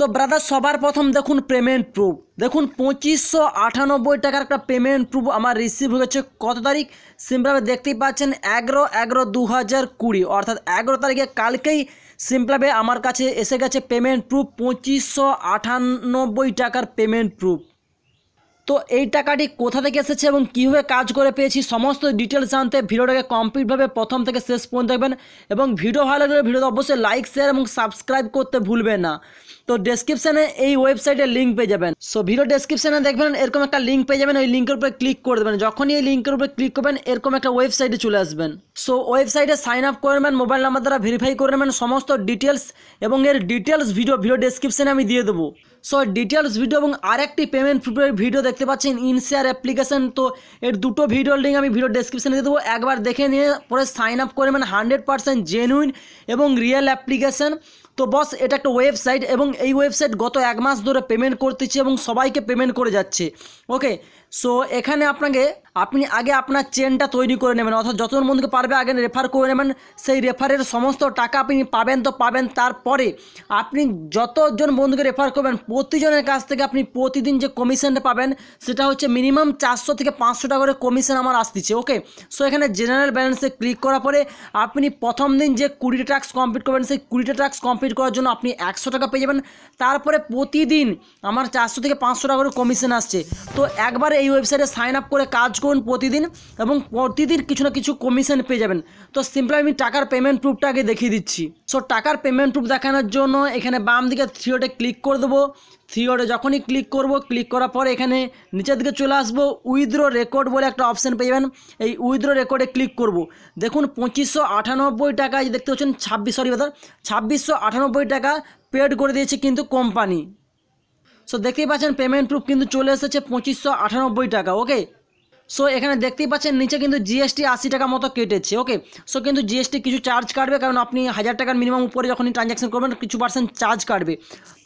তো ব্রাদার সবার প্রথম দেখুন পেমেন্ট প্রুফ দেখুন পঁচিশশো আটানব্বই টাকার একটা পেমেন্ট প্রুফ আমার রিসিভ হয়েছে কত তারিখ সিম্পলভাবে দেখতেই পাচ্ছেন এগারো এগারো দু হাজার কুড়ি অর্থাৎ এগারো তারিখে কালকেই সিম্পলভাবে আমার কাছে এসে গেছে পেমেন্ট প্রুফ পঁচিশশো আটানব্বই টাকার পেমেন্ট প্রুফ তো এই টাকাটি কোথা থেকে এসেছে এবং কীভাবে কাজ করে পেয়েছি সমস্ত ডিটেলস জানতে ভিডিওটাকে কমপ্লিটভাবে প্রথম থেকে শেষ পর্যন্ত দেখবেন এবং ভিডিও ভালো লাগলে ভিডিওতে অবশ্যই লাইক শেয়ার এবং সাবস্ক্রাইব করতে ভুলবেন না তো ডেসক্রিপশানে এই ওয়েবসাইটের লিঙ্ক পেয়ে যাবেন সো ভিডিও ডেসক্রিপশানে দেখবেন এরকম একটা লিঙ্ক পেয়ে যাবেন ওই লিঙ্কের উপরে ক্লিক করে দেবেন যখনই এই লিঙ্কের উপরে ক্লিক করবেন এরকম একটা ওয়েবসাইটে চলে আসবেন সো ওয়েবসাইটে সাইন আপ করে নেবেন মোবাইল নাম্বার দ্বারা ভেরিফাই করে নেবেন সমস্ত ডিটেলস এবং এর ডিটেলস ভিডিও ভিডিও ডেসক্রিপশানে আমি দিয়ে দেবো সো ডিটেলস ভিডিও এবং আরেকটি পেমেন্ট প্রুফের ভিডিও দেখতে পাচ্ছেন ইনশেয়ার অ্যাপ্লিকেশন তো এর দুটো ভিডিও লিঙ্ক আমি ভিডিও ডেসক্রিপশানে দিয়ে দেবো একবার দেখে নিয়ে পরে সাইন আপ করে মানে হান্ড্রেড পার্সেন্ট জেনুইন এবং রিয়েল অ্যাপ্লিকেশান তো বস এটা একটা ওয়েবসাইট এবং এই ওয়েবসাইট গত এক মাস ধরে পেমেন্ট করতেছে এবং সবাইকে পেমেন্ট করে যাচ্ছে ওকে সো এখানে আপনাকে আপনি আগে আপনার চেনটা তৈরি করে নেবেন অর্থাৎ যতজন বন্ধুকে পারবে আগে রেফার করে নেবেন সেই রেফারের সমস্ত টাকা আপনি পাবেন তো পাবেন তারপরে আপনি যতজন বন্ধুকে রেফার করবেন প্রতিজনের কাছ থেকে আপনি প্রতিদিন যে কমিশনটা পাবেন সেটা হচ্ছে মিনিমাম চারশো থেকে পাঁচশো টাকা করে কমিশন আমার আসতেছে ওকে সো এখানে জেনারেল ব্যালেন্সে ক্লিক করার পরে আপনি প্রথম দিন যে কুড়িটা টাস্ক কমপ্লিট করবেন সেই কুড়িটা টাস্ক কমপ্লিট করার জন্য আপনি একশো টাকা পেয়ে যাবেন তারপরে প্রতিদিন আমার চারশো থেকে পাঁচশো টাকা করে কমিশন আসছে তো একবার এই ওয়েবসাইটে সাইন আপ করে কাজ করে করুন প্রতিদিন এবং প্রতিদিন কিছু না কিছু কমিশন পেয়ে যাবেন তো সিম্পল আমি টাকার পেমেন্ট প্রুফটা আগে দেখিয়ে দিচ্ছি সো টাকার পেমেন্ট প্রুফ দেখানোর জন্য এখানে বাম দিকে ওটে ক্লিক করে দেবো থ্রি ওটে যখনই ক্লিক করব ক্লিক করার পর এখানে নিচের দিকে চলে আসবো উইথড্রো রেকর্ড বলে একটা অপশান পেয়ে যাবেন এই উইথড্রো রেকর্ডে ক্লিক করব দেখুন পঁচিশশো আটানব্বই টাকা দেখতে পাচ্ছেন ছাব্বিশ সরি দাদা ছাব্বিশশো আটানব্বই টাকা পেড করে দিয়েছে কিন্তু কোম্পানি সো দেখতেই পাচ্ছেন পেমেন্ট প্রুফ কিন্তু চলে এসেছে পঁচিশশো আটানব্বই টাকা ওকে সো এখানে দেখতেই পাচ্ছেন নিচে কিন্তু জিএসটি আশি টাকা মতো কেটেছে ওকে সো কিন্তু জিএসটি কিছু চার্জ কাটবে কারণ আপনি হাজার টাকার মিনিমাম উপরে যখনই ট্রানজ্যাকশন করবেন কিছু পার্সেন্ট চার্জ কাটবে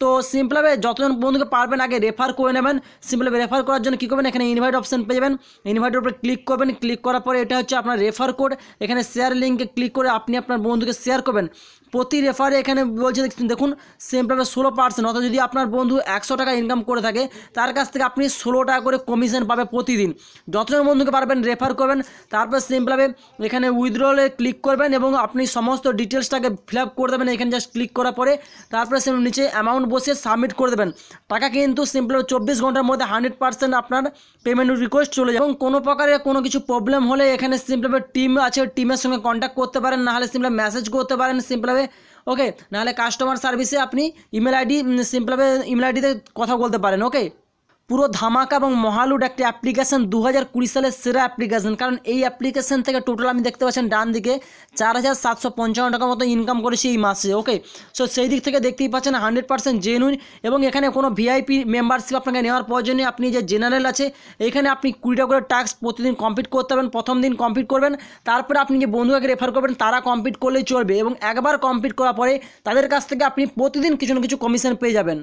তো সিম্পলভাবে যতজন বন্ধুকে পারবেন আগে রেফার করে নেবেন সিম্পলভাবে রেফার করার জন্য কী করবেন এখানে ইনভাইট অপশান পেয়ে যাবেন ইনভাইটের উপরে ক্লিক করবেন ক্লিক করার পরে এটা হচ্ছে আপনার রেফার কোড এখানে শেয়ার লিঙ্কে ক্লিক করে আপনি আপনার বন্ধুকে শেয়ার করবেন প্রতি রেফারে এখানে বলছে দেখুন সিম্পলভাবে ষোলো পার্সেন্ট অর্থাৎ যদি আপনার বন্ধু একশো টাকা ইনকাম করে থাকে তার কাছ থেকে আপনি ষোলো টাকা করে কমিশন পাবে প্রতিদিন যত পাঁচজন বন্ধুকে পারবেন রেফার করবেন তারপর সিম্পলভাবে এখানে উইথড্রলে ক্লিক করবেন এবং আপনি সমস্ত ডিটেলসটাকে ফিল আপ করে দেবেন এখানে জাস্ট ক্লিক করার পরে তারপরে নিচে অ্যামাউন্ট বসে সাবমিট করে দেবেন টাকা কিন্তু সিম্পলভাবে চব্বিশ ঘন্টার মধ্যে হান্ড্রেড পার্সেন্ট আপনার পেমেন্ট রিকোয়েস্ট চলে যায় এবং কোনো প্রকারের কোনো কিছু প্রবলেম হলে এখানে সিম্পলভাবে টিম আছে টিমের সঙ্গে কন্ট্যাক্ট করতে পারেন নাহলে সিম্পলভাবে মেসেজ করতে পারেন সিম্পলভাবে ওকে নাহলে কাস্টমার সার্ভিসে আপনি ইমেল আইডি সিম্পলভাবে ইমেল আইডিতে কথা বলতে পারেন ওকে পুরো ধামাকা এবং মহালুড একটি অ্যাপ্লিকেশান দু হাজার কুড়ি সালের সেরা অ্যাপ্লিকেশান কারণ এই অ্যাপ্লিকেশান থেকে টোটাল আমি দেখতে পাচ্ছেন ডান দিকে চার হাজার সাতশো পঞ্চান্ন টাকার মতো ইনকাম করেছি এই মাসে ওকে সো সেই দিক থেকে দেখতেই পাচ্ছেন হান্ড্রেড পার্সেন্ট জেনুইন এবং এখানে কোনো ভিআইপি মেম্বারশিপ আপনাকে নেওয়ার প্রয়োজনে আপনি যে জেনারেল আছে এখানে আপনি কুড়িটা করে টাস্ক প্রতিদিন কমপ্লিট করতে পারবেন প্রথম দিন কমপ্লিট করবেন তারপরে আপনি যে বন্ধুকে রেফার করবেন তারা কমপ্লিট করলেই চলবে এবং একবার কমপ্লিট করার পরে তাদের কাছ থেকে আপনি প্রতিদিন কিছু না কিছু কমিশন পেয়ে যাবেন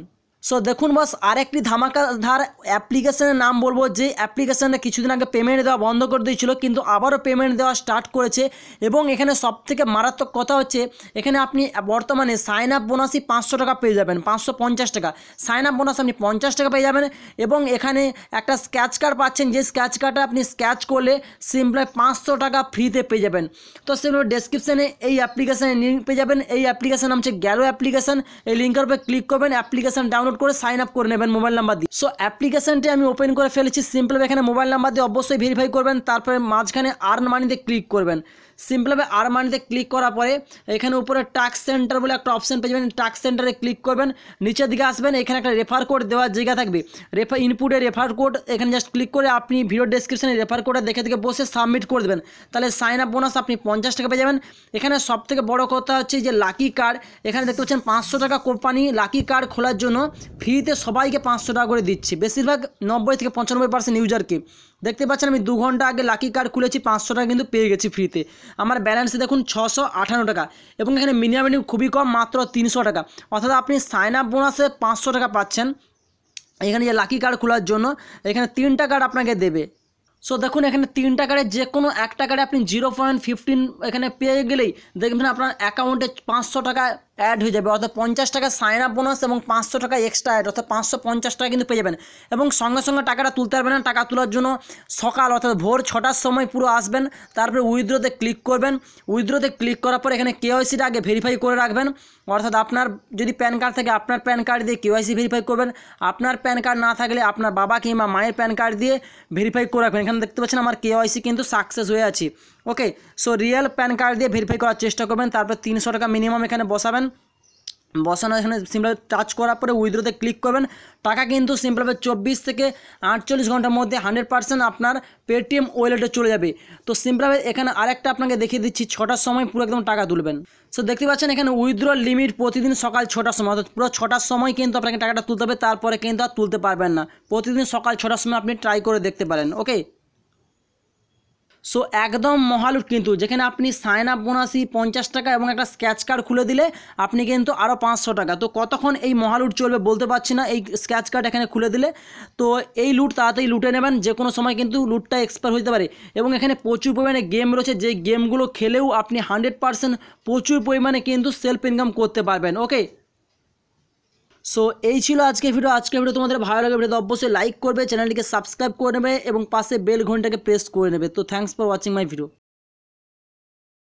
সো দেখুন বস আরেকটি ধামাকাধার অ্যাপ্লিকেশনের নাম বলবো যে অ্যাপ্লিকেশানে কিছুদিন আগে পেমেন্ট দেওয়া বন্ধ করে দিয়েছিল কিন্তু আবারও পেমেন্ট দেওয়া স্টার্ট করেছে এবং এখানে সবথেকে মারাত্মক কথা হচ্ছে এখানে আপনি বর্তমানে সাইন আপ বোনাসই পাঁচশো টাকা পেয়ে যাবেন পাঁচশো পঞ্চাশ টাকা সাইন আপ বোনাস আপনি পঞ্চাশ টাকা পেয়ে যাবেন এবং এখানে একটা স্ক্যাচ কার্ড পাচ্ছেন যে স্ক্যাচ কার্ডটা আপনি স্ক্যাচ করলে সিম্পলি পাঁচশো টাকা ফ্রিতে পেয়ে যাবেন তো সেগুলো ডেসক্রিপশানে এই অ্যাপ্লিকেশানের লিঙ্ক পেয়ে যাবেন এই অ্যাপ্লিকেশান নাম হচ্ছে গ্যালো অ্যাপ্লিকেশান এই লিঙ্কের উপরে ক্লিক করবেন অ্যাপ্লিকেশান ডাউনলোড ডাউনলোড করে সাইন আপ করে নেবেন মোবাইল নাম্বার দিয়ে সো অ্যাপ্লিকেশনটি আমি ওপেন করে ফেলেছি সিম্পল এখানে মোবাইল নাম্বার দিয়ে অবশ্যই ভেরিফাই করবেন তারপরে মাঝখানে আর্ন মানিতে ক্লিক করবেন সিম্পলভাবে আর মানিতে ক্লিক করার পরে এখানে উপরে টাক্স সেন্টার বলে একটা অপশান পেয়ে যাবেন টাক্স সেন্টারে ক্লিক করবেন নিচের দিকে আসবেন এখানে একটা রেফার কোড দেওয়ার জায়গা থাকবে রেফার ইনপুটে রেফার কোড এখানে জাস্ট ক্লিক করে আপনি ভিডিও ডেসক্রিপশানে রেফার কোডটা দেখে দেখে বসে সাবমিট করে দেবেন তাহলে সাইন আপ বোনাস আপনি পঞ্চাশ টাকা পেয়ে যাবেন এখানে সব থেকে বড় কথা হচ্ছে যে লাকি কার্ড এখানে দেখতে পাচ্ছেন পাঁচশো টাকা কোম্পানি লাকি কার্ড খোলার জন্য ফ্রিতে সবাইকে পাঁচশো টাকা করে দিচ্ছে বেশিরভাগ নব্বই থেকে পঞ্চানব্বই পার্সেন্ট ইউজারকে দেখতে পাচ্ছেন আমি দু ঘন্টা আগে লাকি কার্ড খুলেছি পাঁচশো টাকা কিন্তু পেয়ে গেছি ফ্রিতে আমার ব্যালেন্সে দেখুন ছশো আঠান্ন টাকা এবং এখানে মিনিমাম খুবই কম মাত্র তিনশো টাকা অর্থাৎ আপনি সাইন আপ বোনাসে পাঁচশো টাকা পাচ্ছেন এখানে যে লাকি কার্ড খোলার জন্য এখানে তিনটা কার্ড আপনাকে দেবে সো দেখুন এখানে তিনটা কার্ডে যে কোনো একটা কার্ডে আপনি জিরো পয়েন্ট ফিফটিন এখানে পেয়ে গেলেই দেখবেন আপনার অ্যাকাউন্টে পাঁচশো টাকা অ্যাড হয়ে যাবে অর্থাৎ পঞ্চাশ টাকা সাইন আপ বোনাস এবং পাঁচশো টাকা এক্সট্রা অ্যাড অর্থাৎ পাঁচশো পঞ্চাশ টাকা কিন্তু পেয়ে যাবেন এবং সঙ্গে সঙ্গে টাকাটা তুলতে পারবেন না টাকা তোলার জন্য সকাল অর্থাৎ ভোর ছটার সময় পুরো আসবেন তারপরে উইথড্রোতে ক্লিক করবেন উইথড্রোতে ক্লিক করার পর এখানে কেওয়াইসিটা আগে ভেরিফাই করে রাখবেন অর্থাৎ আপনার যদি প্যান কার্ড থাকে আপনার প্যান কার্ড দিয়ে কেওয়াইসি ভেরিফাই করবেন আপনার প্যান কার্ড না থাকলে আপনার বাবা কিংবা মায়ের প্যান কার্ড দিয়ে ভেরিফাই করে রাখবেন এখানে দেখতে পাচ্ছেন আমার কেওয়াইসি কিন্তু সাকসেস হয়ে আছে okay so real PAN card দিয়ে ভেরিফাই করার চেষ্টা করবেন তারপর তিনশো টাকা মিনিমাম এখানে বসাবেন বসানো এখানে সিম্পলভাবে টাচ করার পরে উইথড্রোতে ক্লিক করবেন টাকা কিন্তু সিম্পলভাবে চব্বিশ থেকে আটচল্লিশ ঘন্টার মধ্যে হান্ড্রেড পার্সেন্ট আপনার পেটিএম ওয়েলেটে চলে যাবে তো সিম্পলভাবে এখানে আরেকটা আপনাকে দেখিয়ে দিচ্ছি ছটার সময় পুরো একদম টাকা তুলবেন সো দেখতে পাচ্ছেন এখানে উইথড্রো লিমিট প্রতিদিন সকাল ছটার সময় অর্থাৎ পুরো ছটার সময় কিন্তু আপনাকে টাকাটা তুলতে হবে তারপরে কিন্তু আর তুলতে পারবেন না প্রতিদিন সকাল ছটার সময় আপনি ট্রাই করে দেখতে পারেন ওকে সো একদম মহালুট কিন্তু যেখানে আপনি সাইন আপ বোনাসি পঞ্চাশ টাকা এবং একটা স্ক্যাচ কার্ড খুলে দিলে আপনি কিন্তু আরও পাঁচশো টাকা তো কতক্ষণ এই মহালুট চলবে বলতে পারছি না এই স্ক্যাচ কার্ড এখানে খুলে দিলে তো এই লুট তাড়াতাড়ি লুটে নেবেন যে কোনো সময় কিন্তু লুটটা এক্সপায়ার হতে পারে এবং এখানে প্রচুর পরিমাণে গেম রয়েছে যে গেমগুলো খেলেও আপনি হান্ড্রেড পারসেন্ট প্রচুর পরিমাণে কিন্তু সেলফ ইনকাম করতে পারবেন ওকে সো এই ছিল আজকে ভিডিও আজকে ভিডিও তোমাদের ভালো লাগে ভিডিও অবশ্যই লাইক করবে চ্যানেলটিকে সাবস্ক্রাইব করে নেবে এবং পাশে বেল ঘন্টাকে প্রেস করে নেবে তো thanks for watching my video